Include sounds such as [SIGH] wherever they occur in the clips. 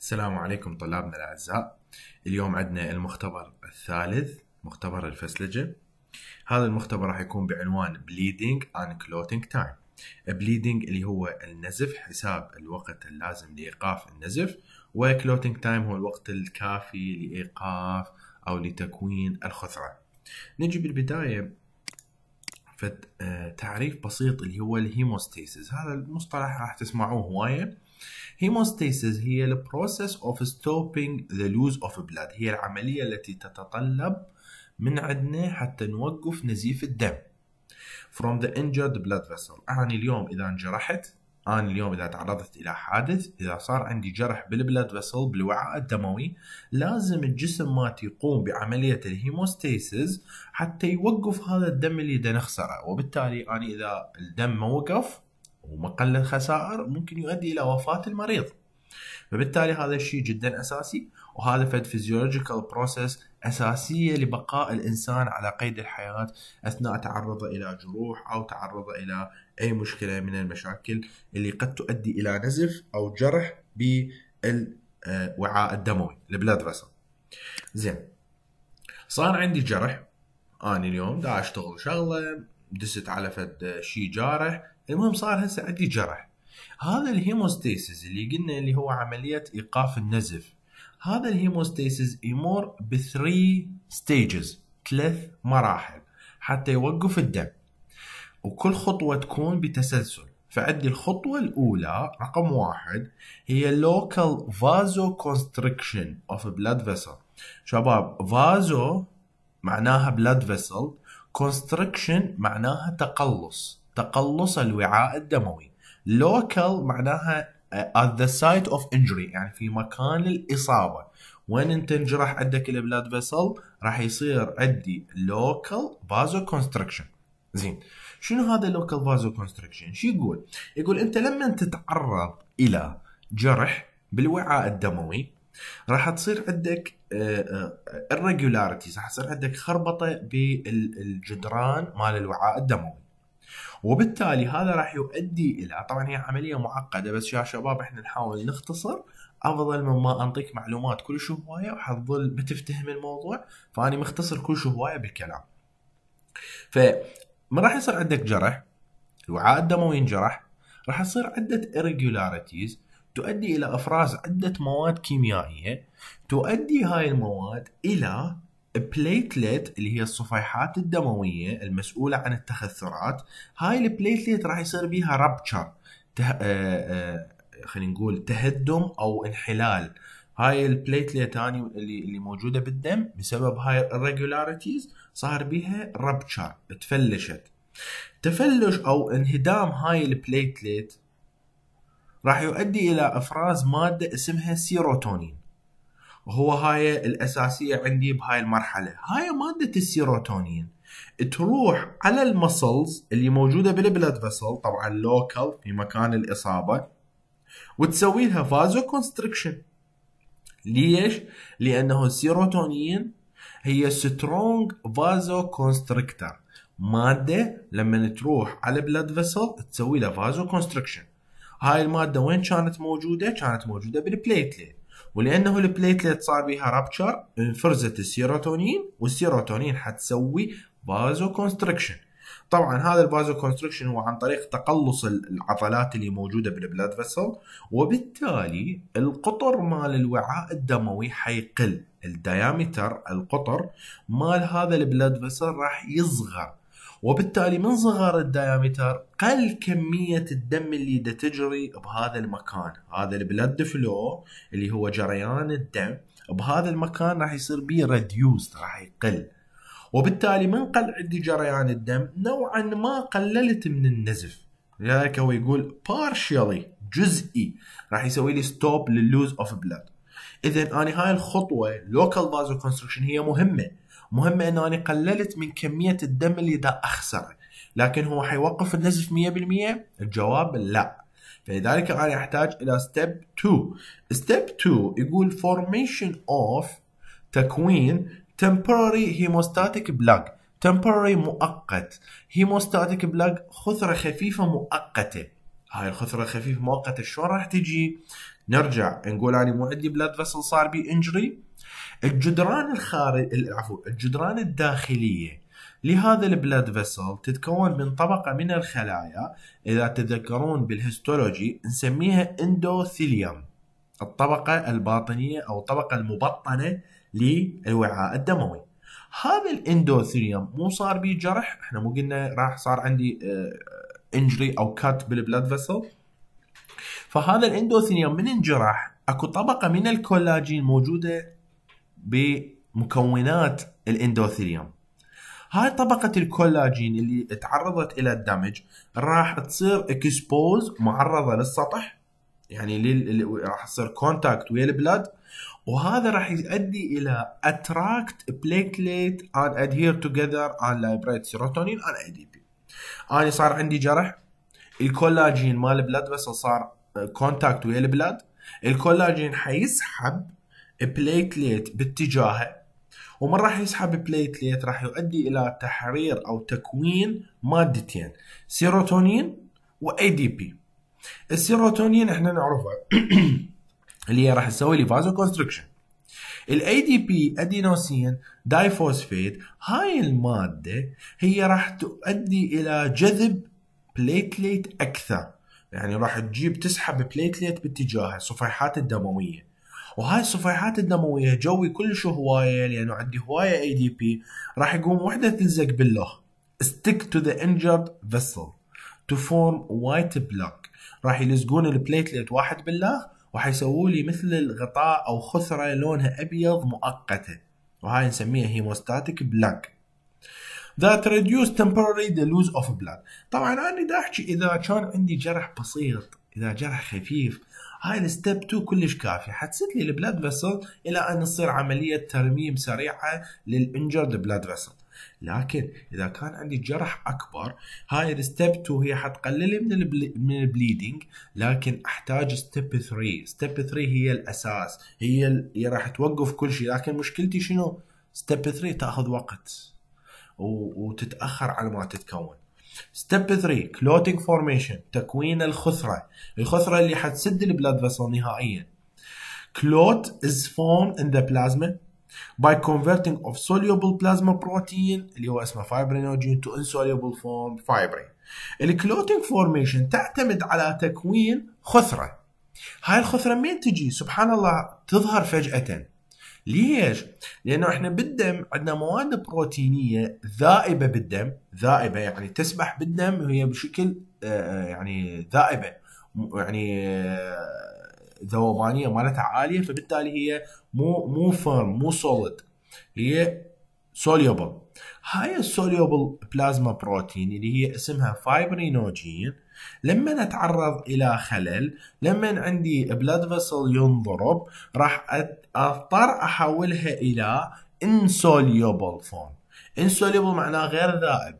السلام عليكم طلابنا الأعزاء اليوم عندنا المختبر الثالث مختبر الفسلجة هذا المختبر راح يكون بعنوان bleeding and clotting time bleeding اللي هو النزف حساب الوقت اللازم لإيقاف النزف وكلوتينج تايم هو الوقت الكافي لإيقاف أو لتكوين الخثره نجي بالبداية فتعريف آه، تعريف بسيط اللي هو الهيموستيسيس هذا المصطلح راح تسمعوه هواية هيموستاسيس هي البروسيس اوف ستوبينج ذا لوز اوف بلاد هي العمليه التي تتطلب من عندنا حتى نوقف نزيف الدم from the injured blood vessel أعني اليوم إذا انجرحت أنا اليوم إذا تعرضت إلى حادث إذا صار عندي جرح بالبلاد فيسل بالوعاء الدموي لازم الجسم مالتي يقوم بعملية الهيموستيسز حتى يوقف هذا الدم اللي دا نخسره وبالتالي أنا إذا الدم ما وقف ومقل الخسائر ممكن يؤدي إلى وفاة المريض فبالتالي هذا الشيء جدا أساسي وهذا فد فيزيولوجيكال بروسيس أساسية لبقاء الإنسان على قيد الحياة أثناء تعرضه إلى جروح أو تعرضه إلى أي مشكلة من المشاكل اللي قد تؤدي إلى نزف أو جرح بالوعاء آه، الدموي البلاد فيسل زين صار عندي جرح أنا اليوم دا أشتغل شغلة دست على فد شي جارح المهم صار هسه عندي جرح هذا الهيموستيسيس اللي قلنا اللي هو عملية إيقاف النزف هذا الهيموستيسيس يمر بثري ستيجز ثلاث مراحل حتى يوقف الدم وكل خطوة تكون بتسلسل فعندي الخطوة الأولى رقم واحد هي local vasoconstriction of blood vessel شباب فازو معناها blood vessel كونستركشن معناها تقلص تقلص الوعاء الدموي لوكال معناها uh, at the site of injury يعني في مكان الإصابة وين انت انجرح عندك البلاد فيصل راح يصير عندي لوكال vasoconstriction كونستركشن زين شنو هذا لوكال فازو كونستركشن شو يقول يقول انت لما تتعرض الى جرح بالوعاء الدموي راح تصير عندك الريجولاريتي آه، آه، راح تصير عندك خربطه بالجدران مال الوعاء الدموي وبالتالي هذا راح يؤدي الى طبعا هي عمليه معقده بس يا شباب احنا نحاول نختصر افضل مما انطيك معلومات كل شو هوايه وحتظل بتفتهم الموضوع فاني مختصر كل شو هوايه بالكلام فما راح يصير عندك جرح الوعاء الدموي ينجرح راح يصير عده irregularities تؤدي إلى إفراز عدة مواد كيميائية تؤدي هاي المواد إلى بليتليت اللي هي الصفيحات الدموية المسؤولة عن التخثرات هاي البليتليت راح يصير بيها ربتشر ته... آه، آه، خلينا نقول تهدم أو انحلال هاي البليتليت اللي اللي موجوده بالدم بسبب هاي الريجولاريتيز صار بيها ربتشر تفلشت تفلش او انهدام هاي البليتليت راح يؤدي الى افراز ماده اسمها سيروتونين وهو هاي الاساسيه عندي بهاي المرحله هاي ماده السيروتونين تروح على المسلز اللي موجوده بالبلد فيسل طبعا لوكال في مكان الاصابه وتسوي لها فازو كونستركشن ليش؟ لانه السيروتونين هي سترونج فازو كونستركتر ماده لما تروح على بلاد فيسل تسوي لها فازو كونستركشن هاي الماده وين كانت موجوده؟ كانت موجوده بالبليتليت ولانه البليتليت صار بيها رابتشر انفرزت السيروتونين والسيروتونين حتسوي بازو كونستركشن طبعا هذا البازو كونستركشن هو عن طريق تقلص العضلات اللي موجوده بالبلاد فيسل وبالتالي القطر مال الوعاء الدموي حيقل الديامتر القطر مال هذا البلاد فيسل راح يصغر وبالتالي من صغر الدايمتر قل كمية الدم اللي دا تجري بهذا المكان هذا البلد فلو اللي هو جريان الدم بهذا المكان راح يصير بيه ريديوست راح يقل وبالتالي من قل عندي جريان الدم نوعا ما قللت من النزف لذلك هو يقول partially جزئي راح يسوي لي ستوب للوز اوف بلاد اذا انا هاي الخطوه لوكال فازو كونستركشن هي مهمه مهم انه انا قللت من كميه الدم اللي دا اخسر لكن هو حيوقف النزف 100% الجواب لا فلذلك انا احتاج الى ستيب 2 ستيب 2 يقول فورميشن اوف تكوين temporary hemostatic plug temporary مؤقت hemostatic plug خثرة خفيفة مؤقتة هاي الخثرة الخفيفة مؤقتة شلون راح تجي نرجع نقول انا مو عندي بلاد فيسل صار بي انجري الجدران الخارج عفوا الجدران الداخليه لهذا البلاد فيسل تتكون من طبقة من الخلايا إذا تتذكرون بالهيستولوجي نسميها اندوثيليوم الطبقة الباطنية أو الطبقة المبطنة للوعاء الدموي هذا الاندوثيليوم مو صار بيه جرح احنا مو قلنا راح صار عندي انجري آه، او كات بالبلاد فيسل فهذا الاندوثيليوم من انجرح اكو طبقه من الكولاجين موجوده بمكونات الاندوثيليوم هاي طبقة الكولاجين اللي تعرضت إلى الدمج راح تصير اكسبوز معرضة للسطح يعني راح تصير كونتاكت ويا البلاد وهذا راح يؤدي إلى attract ادهير and adhere together and liberate serotonin and بي. أنا صار عندي جرح الكولاجين مال البلاد بس صار كونتاكت ويا البلاد الكولاجين حيسحب بليتليت باتجاهه ومن راح يسحب بليتليت راح يؤدي الى تحرير او تكوين مادتين سيروتونين واي دي بي السيروتونين احنا نعرفه [CLEARS THROAT] اللي هي راح تسوي لي فازو كونستركشن الاي دي بي ادينوسين فوسفيت هاي الماده هي راح تؤدي الى جذب بليتليت اكثر يعني راح تجيب تسحب بليتليت باتجاهها الصفيحات الدمويه وهاي الصفيحات الدمويه جوي كلش هوايه لانه عندي هوايه اي دي بي راح يقوم وحده تلزق باللخ stick to the injured vessel to form white block راح يلزقون البليتليت واحد بالله وحيسووا لي مثل الغطاء او خثره لونها ابيض مؤقته وهاي نسميها هيموستاتيك بلاك that reduce temporarily the loss of blood طبعا انا دا احكي اذا كان عندي جرح بسيط اذا جرح خفيف هاي الستيب 2 كلش كافي حتسد لي البلاد فيسل الى ان تصير عمليه ترميم سريعه للانجرد بلاد فيسل لكن اذا كان عندي جرح اكبر هاي الستيب 2 هي حتقلل من البلي من البليدنج لكن احتاج ستيب 3 ستيب 3 هي الاساس هي, اللي راح توقف كل شيء لكن مشكلتي شنو ستيب 3 تاخذ وقت وتتاخر على ما تتكون ستيب 3 كلوتينج فورميشن تكوين الخثره الخثره اللي حتسد البلاد فيسل نهائيا كلوت از فورم ان ذا بلازما by converting of soluble plasma protein اللي هو اسمه fibrinogen to insoluble form fibrin الكلوتينج فورميشن تعتمد على تكوين خثره هاي الخثره من تجي سبحان الله تظهر فجاه ليش؟ لانه احنا بالدم عندنا مواد بروتينيه ذائبه بالدم، ذائبه يعني تسبح بالدم وهي بشكل آه، آه، يعني ذائبه يعني آه، ذوبانيه مالتها عاليه فبالتالي هي مو مو فيرم مو سوليد هي سوليبل هاي السوليوبل بلازما بروتين اللي هي اسمها فايبرينوجين لما اتعرض الى خلل لما عندي بلاد فيسل ينضرب راح اضطر احولها الى انسوليوبل فون انسوليوبل معناه غير ذائب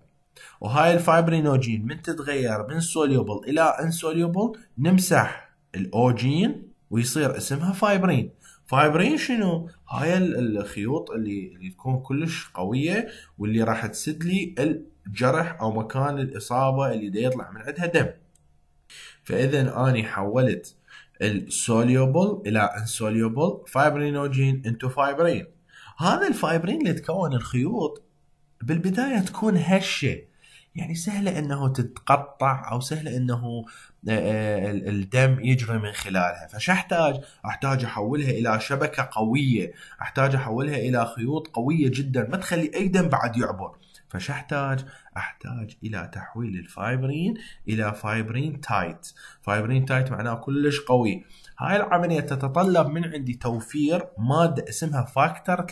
وهاي الفايبرينوجين من تتغير من سوليوبل الى انسوليوبل نمسح الاوجين ويصير اسمها فايبرين فايبرين شنو؟ هاي الخيوط اللي اللي تكون كلش قويه واللي راح تسد لي الجرح او مكان الاصابه اللي دا يطلع من عندها دم. فاذا اني حولت السوليوبل الى انسوليوبل فايبرينوجين انتو فايبرين. هذا الفايبرين اللي تكون الخيوط بالبدايه تكون هشه يعني سهلة أنه تتقطع أو سهلة أنه آه، آه، الدم يجري من خلالها فش أحتاج أحتاج أحولها إلى شبكة قوية أحتاج أحولها إلى خيوط قوية جدا ما تخلي أي دم بعد يعبر فش احتاج؟ احتاج الى تحويل الفايبرين الى فايبرين تايت، فايبرين تايت معناه كلش قوي، هاي العمليه تتطلب من عندي توفير ماده اسمها فاكتور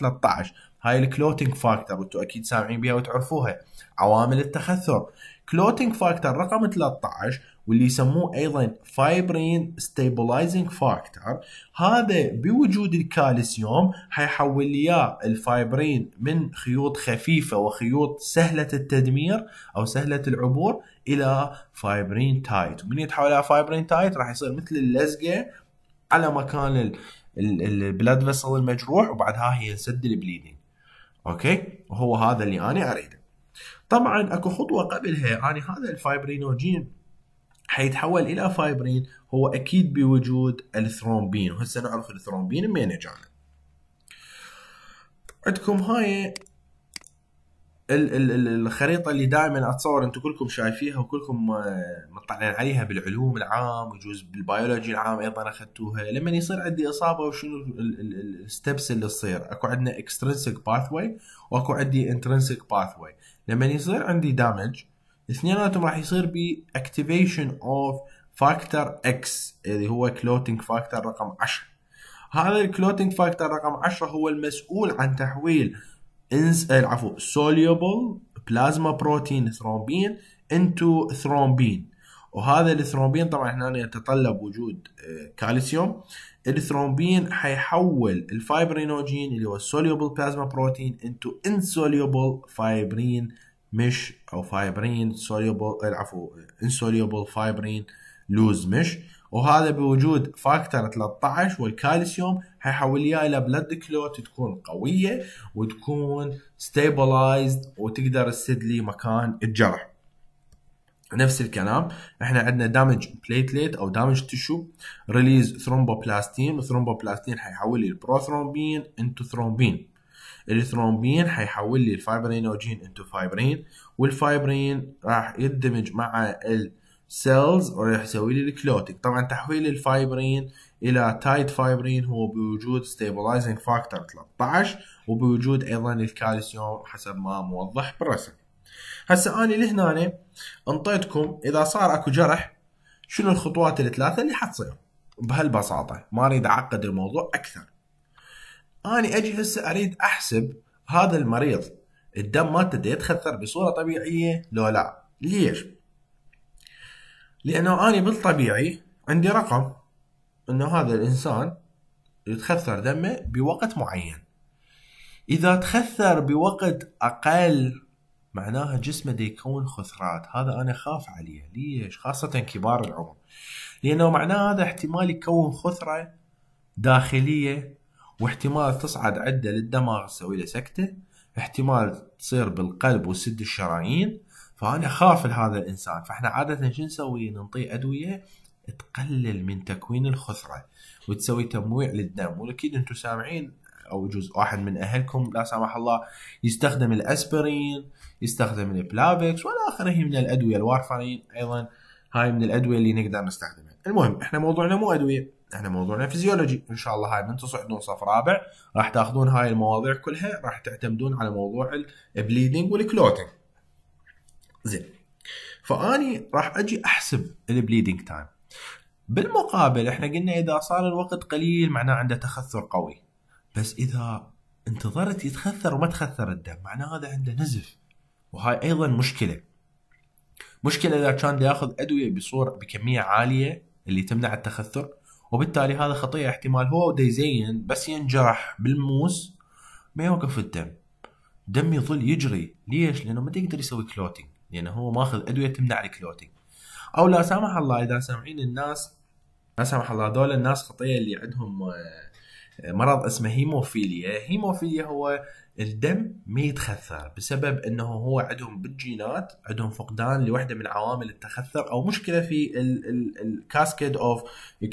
13، هاي الكلوتينج فاكتور وانتم اكيد سامعين بها وتعرفوها عوامل التخثر كلوتينج فاكتور رقم 13 واللي يسموه ايضا فايبرين ستابلايزنج فاكتور هذا بوجود الكالسيوم حيحول لي الفايبرين من خيوط خفيفه وخيوط سهله التدمير او سهله العبور الى فايبرين تايت ومن يتحول الى فايبرين تايت راح يصير مثل اللزقه على مكان البلاد فيسل المجروح وبعدها هي ينسد البليدنج اوكي وهو هذا اللي انا اريده طبعا اكو خطوه قبلها اني يعني هذا الفايبرينوجين حيتحول الى فايبرين هو اكيد بوجود الثرومبين وهسه نعرف الثرومبين منين اجانا عندكم هاي الخريطه اللي دائما اتصور انتم كلكم شايفيها وكلكم آه، مطلعين عليها بالعلوم العام وجوز بالبيولوجي العام ايضا اخذتوها لما يصير عندي اصابه وشنو الستبس اللي تصير اكو عندنا اكسترنسك باث واي واكو عندي انترنسك باث واي لما يصير عندي دامج اثنيناتهم راح يصير بي اكتيفيشن اوف فاكتور اكس اللي هو كلوتنج فاكتور رقم 10 هذا الكلوتنج فاكتور رقم 10 هو المسؤول عن تحويل انس العفو سوليوبل بلازما بروتين ثرومبين انتو ثرومبين وهذا الثرومبين طبعا هنا يتطلب وجود كالسيوم الثرومبين حيحول الفايبرينوجين اللي هو السوليوبل بلازما بروتين انتو انسوليوبل فايبرين مش او فايبرين سوليوبل عفوا انسوليوبل فايبرين لوز مش وهذا بوجود فاكتور 13 والكالسيوم حيحول اياه الى بلد كلوت تكون قويه وتكون ستيبلايزد وتقدر تسد لي مكان الجرح نفس الكلام احنا عندنا دامج بليتليت او دامج تشو ريليز ثرومبوبلاستين الثرومبوبلاستين حيحول لي البروثرومبين انتو ثرومبين الثرومبين حيحول لي الفايبرينوجين انتو فايبرين والفايبرين راح يندمج مع ال سيلز ويحتوي لي الكلوتيك طبعا تحويل الفايبرين الى تايد فايبرين هو بوجود ستابلايزنج فاكتور 13 وبوجود ايضا الكالسيوم حسب ما موضح بالرسم هسه انا لهنا انطيتكم اذا صار اكو جرح شنو الخطوات الثلاثه اللي حتصير بهالبساطه ما اريد اعقد الموضوع اكثر اني اجي هسه اريد احسب هذا المريض الدم مالته يتخثر بصوره طبيعيه لو لا ليش لأنه أنا بالطبيعي عندي رقم أنه هذا الإنسان يتخثر دمه بوقت معين إذا تخثر بوقت أقل معناها جسمه دي يكون خثرات هذا أنا خاف عليه ليش خاصة كبار العمر لأنه معناه هذا احتمال يكون خثرة داخلية واحتمال تصعد عدة للدماغ تسوي له سكتة احتمال تصير بالقلب وتسد الشرايين فانا اخاف لهذا الانسان فاحنا عاده شو نسوي نعطيه ادويه تقلل من تكوين الخثره وتسوي تمويع للدم واكيد انتم سامعين او جزء واحد من اهلكم لا سمح الله يستخدم الاسبرين يستخدم البلابكس والى اخره من الادويه الوارفرين ايضا هاي من الادويه اللي نقدر نستخدمها المهم احنا موضوعنا مو ادويه احنا موضوعنا فيزيولوجي ان شاء الله هاي من تصعدون صف رابع راح تاخذون هاي المواضيع كلها راح تعتمدون على موضوع البليدنج والكلوتنج زين فاني راح اجي احسب البليدنج تايم بالمقابل احنا قلنا اذا صار الوقت قليل معناه عنده تخثر قوي بس اذا انتظرت يتخثر وما تخثر الدم معناه هذا عنده نزف وهاي ايضا مشكله مشكله اذا كان ياخذ ادويه بصوره بكميه عاليه اللي تمنع التخثر وبالتالي هذا خطيه احتمال هو وده يزين بس ينجرح بالموس ما يوقف الدم دم يظل يجري ليش؟ لانه ما تقدر يسوي كلوتينج لانه هو ماخذ ادويه تمنع الكلوتينج او لا سمح الله اذا سامعين الناس لا سمح الله هذول الناس خطيه اللي عندهم آه، مرض اسمه هيموفيليا هيموفيليا هو الدم ما يتخثر بسبب انه هو عندهم بالجينات عندهم فقدان لوحده من عوامل التخثر او مشكله في الكاسكيد اوف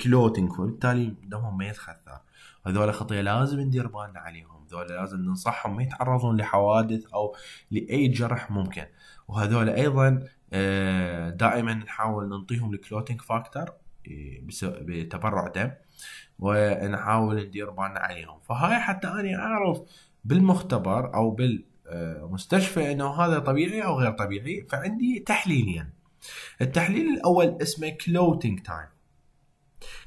كلوتينج وبالتالي دمهم ما يتخثر هذول خطيه لازم ندير بالنا عليهم هذول لازم ننصحهم ما يتعرضون لحوادث او لاي جرح ممكن وهذول ايضا آه، دائما نحاول ننطيهم الكلوتينج فاكتور إيه، بتبرع دم ونحاول ندير بالنا عليهم فهاي حتى اني اعرف بالمختبر او بالمستشفى انه هذا طبيعي او غير طبيعي فعندي تحليلين يعني. التحليل الاول اسمه كلوتينج تايم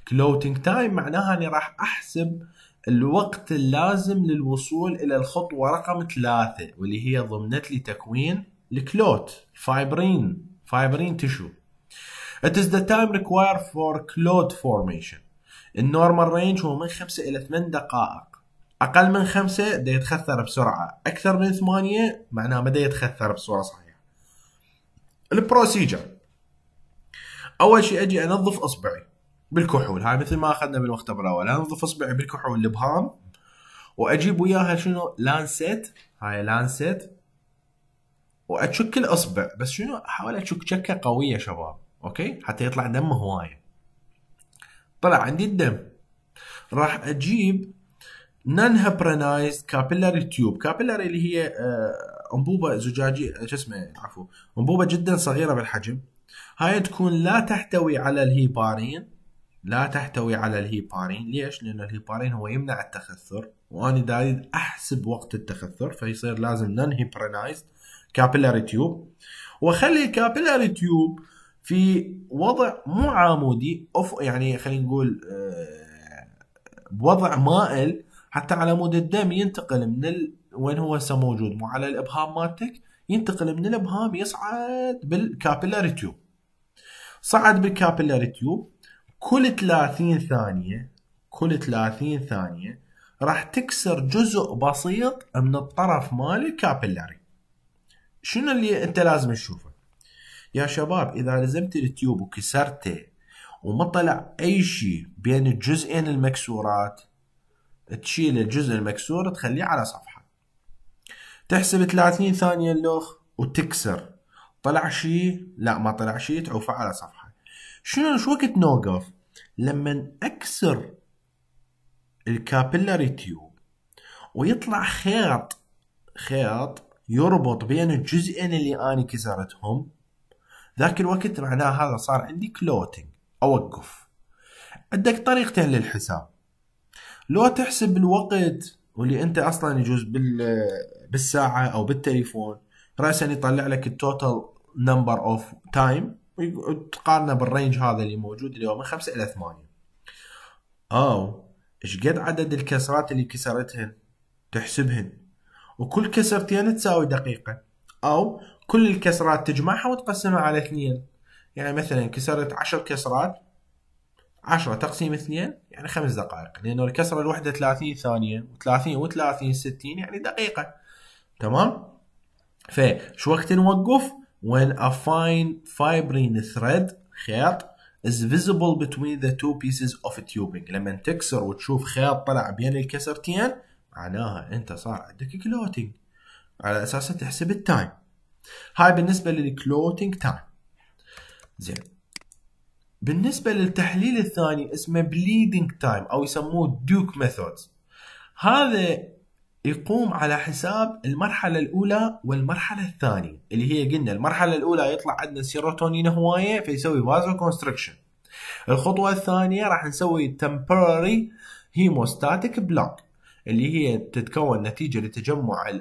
كلوتينج تايم معناها اني راح احسب الوقت اللازم للوصول الى الخطوه رقم ثلاثه واللي هي ضمنت لي تكوين الكلوت فايبرين فايبرين تشو It is the time required for clot formation. النورمال رينج هو من 5 إلى 8 دقائق. أقل من 5 دا يتخثر بسرعة، أكثر من 8 معناه ما دا يتخثر بصورة صحيحة. البروسيجر أول شيء أجي أنظف إصبعي بالكحول، هاي مثل ما أخذنا بالمختبر الأول، أنظف إصبعي بالكحول البهام وأجيب وياها شنو؟ لانسيت، هاي لانسيت واتشك الاصبع بس شنو احاول اتشك شكه قويه شباب اوكي حتى يطلع دم هوايه طلع عندي الدم راح اجيب نان هبرنايز كابيلاري تيوب كابيلاري اللي هي آه، انبوبه زجاجيه آه، شو اسمه عفوا انبوبه جدا صغيره بالحجم هاي تكون لا تحتوي على الهيبارين لا تحتوي على الهيبارين ليش؟ لأن الهيبارين هو يمنع التخثر وأنا دايد أحسب وقت التخثر فيصير لازم نان هيبرنايزد كابيلاري تيوب واخلي الكابيلاري تيوب في وضع مو عامودي أف يعني خلينا نقول آه، بوضع مائل حتى على مود الدم ينتقل من ال... وين هو هسه موجود مو على الابهام مالتك ينتقل من الابهام يصعد بالكابيلاري تيوب صعد بالكابيلاري تيوب كل 30 ثانيه كل 30 ثانيه راح تكسر جزء بسيط من الطرف مال الكابيلاري شنو اللي انت لازم تشوفه يا شباب اذا لزمت التيوب وكسرته وما طلع اي شيء بين الجزئين المكسورات تشيل الجزء المكسور تخليه على صفحه تحسب 30 ثانيه اللوخ وتكسر طلع شيء لا ما طلع شيء تعوفه على صفحه شنو شو وقت نوقف لما اكسر الكابيلاري تيوب ويطلع خيط خيط يربط بين الجزئين اللي اني كسرتهم ذاك الوقت معناه هذا صار عندي كلوتنج أوقف عندك طريقتين للحساب لو تحسب الوقت واللي أنت أصلا يجوز بال بالساعة أو بالتليفون رأسا يطلع لك التوتال نمبر أوف تايم وتقارنه بالرينج هذا اللي موجود اليوم من خمسة إلى ثمانية أو إيش قد عدد الكسرات اللي كسرتهن تحسبهن وكل كسرتين تساوي دقيقة أو كل الكسرات تجمعها وتقسمها على اثنين يعني مثلا كسرت عشر كسرات عشرة تقسيم اثنين يعني خمس دقائق لأنه الكسرة الواحدة ثلاثين ثانية وثلاثين وثلاثين ستين يعني دقيقة تمام فشو وقت نوقف when a fine fibrin thread خيط is visible between the two pieces of tubing لما تكسر وتشوف خيط طلع بين الكسرتين معناها انت صار عندك كلوتنج على اساس تحسب التايم هاي بالنسبه للكلوتنج تايم زين بالنسبه للتحليل الثاني اسمه بليدنج تايم او يسموه دوك ميثودز هذا يقوم على حساب المرحله الاولى والمرحله الثانيه اللي هي قلنا المرحله الاولى يطلع عندنا سيروتونين هوايه فيسوي فازو كونستركشن الخطوه الثانيه راح نسوي temporary هيموستاتيك بلوك اللي هي تتكون نتيجه لتجمع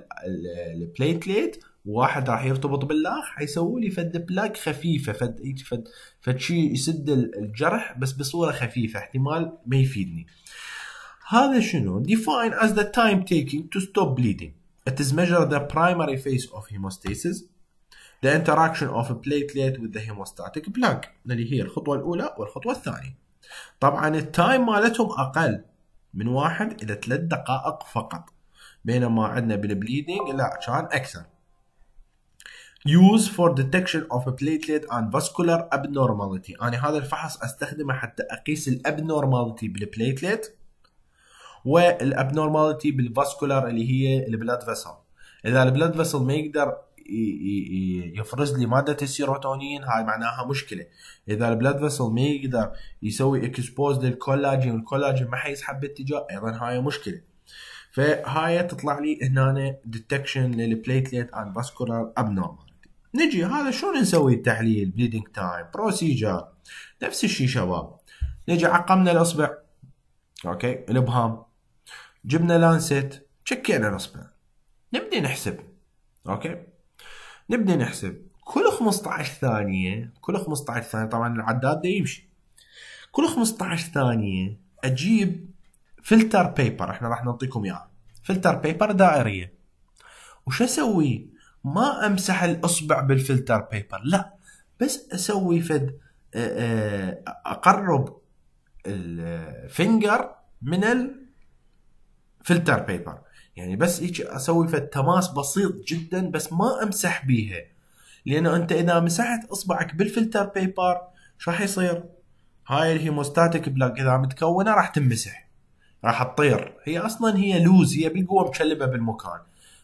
البليتليت وواحد راح يرتبط بالاخ حيسوي لي فد بلاك خفيفه فد فد فد شيء يسد الجرح بس بصوره خفيفه احتمال ما يفيدني. هذا شنو؟ define as the time taking to stop bleeding. It is measure the primary phase of hemostasis. The interaction of a platelet with the hemostatic plug اللي هي الخطوه الاولى والخطوه الثانيه. طبعا التايم مالتهم اقل من واحد إلى ثلاث دقائق فقط بينما عندنا بالبليدنج لا كان أكثر Use for detection of platelet and vascular abnormality أنا هذا الفحص أستخدمه حتى أقيس الابنورماليتي بالبليتليت والابنورماليتي بالفاسكولار اللي هي البلاد فيسل إذا البلاد فيسل ما يقدر يفرز لي ماده السيروتونين هاي معناها مشكله اذا البلاد فيسل ما يقدر يسوي اكسبوز للكولاجين والكولاجين ما حيسحب باتجاه ايضا هاي مشكله فهاي تطلع لي هنا ديتكشن للبليتليت اند فاسكولار ابنورمالتي نجي هذا شلون نسوي التحليل بليدنج تايم بروسيجر نفس الشيء شباب نجي عقمنا الاصبع اوكي الابهام جبنا لانست شكينا الاصبع نبدي نحسب اوكي نبدا نحسب كل 15 ثانيه كل 15 ثانيه طبعا العداد ده يمشي كل 15 ثانيه اجيب فلتر بيبر احنا راح نعطيكم اياه يعني. فلتر بيبر دائريه وش اسوي ما امسح الاصبع بالفلتر بيبر لا بس اسوي فد آه، آه، اقرب الفنجر من الفلتر بيبر يعني بس هيك اسوي تماس بسيط جدا بس ما امسح بيها لانه انت اذا مسحت اصبعك بالفلتر بيبر شو راح يصير؟ هاي الهيموستاتيك بلاك اذا متكونه راح تنمسح راح تطير هي اصلا هي لوز هي بالقوه مشلبه بالمكان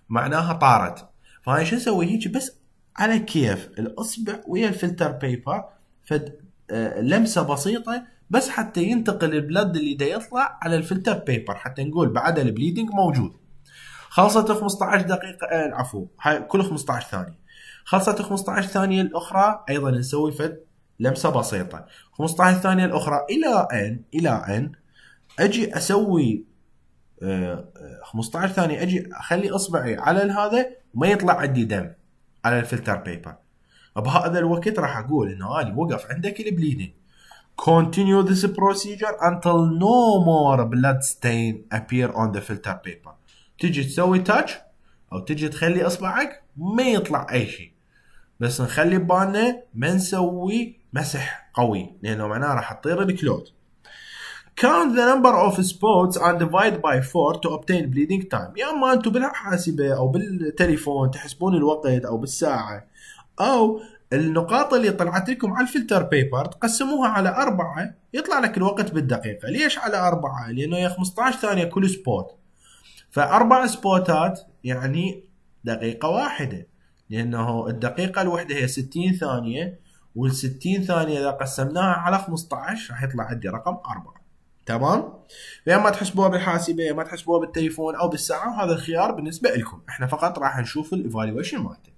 معناها طارت فهاي شو اسوي هيك بس على كيف الاصبع ويا الفلتر بيبر فد آه، لمسه بسيطه بس حتى ينتقل البلد اللي دا يطلع على الفلتر بيبر حتى نقول بعد البليدنج موجود خلصت 15 دقيقه العفو آه، كل 15 ثانيه خلصت 15 ثانيه الاخرى ايضا نسوي فد لمسه بسيطه 15 ثانيه الاخرى الى ان الى ان اجي اسوي 15 آه، ثانيه اجي اخلي اصبعي على هذا وما يطلع عندي دم على الفلتر بيبر بهذا الوقت راح اقول انه أنا وقف عندك البليدنج continue this procedure until no more blood stain appear on the filter paper تجي تسوي تاتش او تجي تخلي اصبعك ما يطلع اي شيء بس نخلي ببالنا ما نسوي مسح قوي لانه معناه راح تطير الكلود count the number of spots and divide by 4 to obtain bleeding time يا اما انتم بالحاسبه او بالتليفون تحسبون الوقت او بالساعه او النقاط اللي طلعت لكم على الفلتر بيبر تقسموها على أربعة يطلع لك الوقت بالدقيقة ليش على أربعة لأنه هي 15 ثانية كل سبوت فأربع سبوتات يعني دقيقة واحدة لأنه الدقيقة الواحدة هي 60 ثانية وال 60 ثانية إذا قسمناها على 15 راح يطلع عندي رقم 4 تمام يا اما تحسبوها بالحاسبه يا اما تحسبوها بالتليفون او بالساعه وهذا الخيار بالنسبه لكم احنا فقط راح نشوف الايفالويشن مالته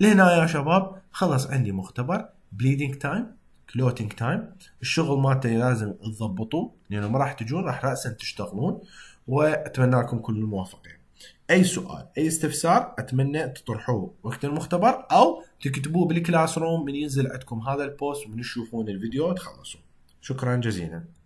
لهنا يا شباب خلص عندي مختبر بليدنج تايم كلوتنج تايم الشغل مالته لازم تضبطوه لانه ما راح تجون راح راسا تشتغلون واتمنى لكم كل الموافقين اي سؤال اي استفسار اتمنى تطرحوه وقت المختبر او تكتبوه بالكلاس روم من ينزل عندكم هذا البوست ومن تشوفون الفيديو تخلصوا شكرا جزيلا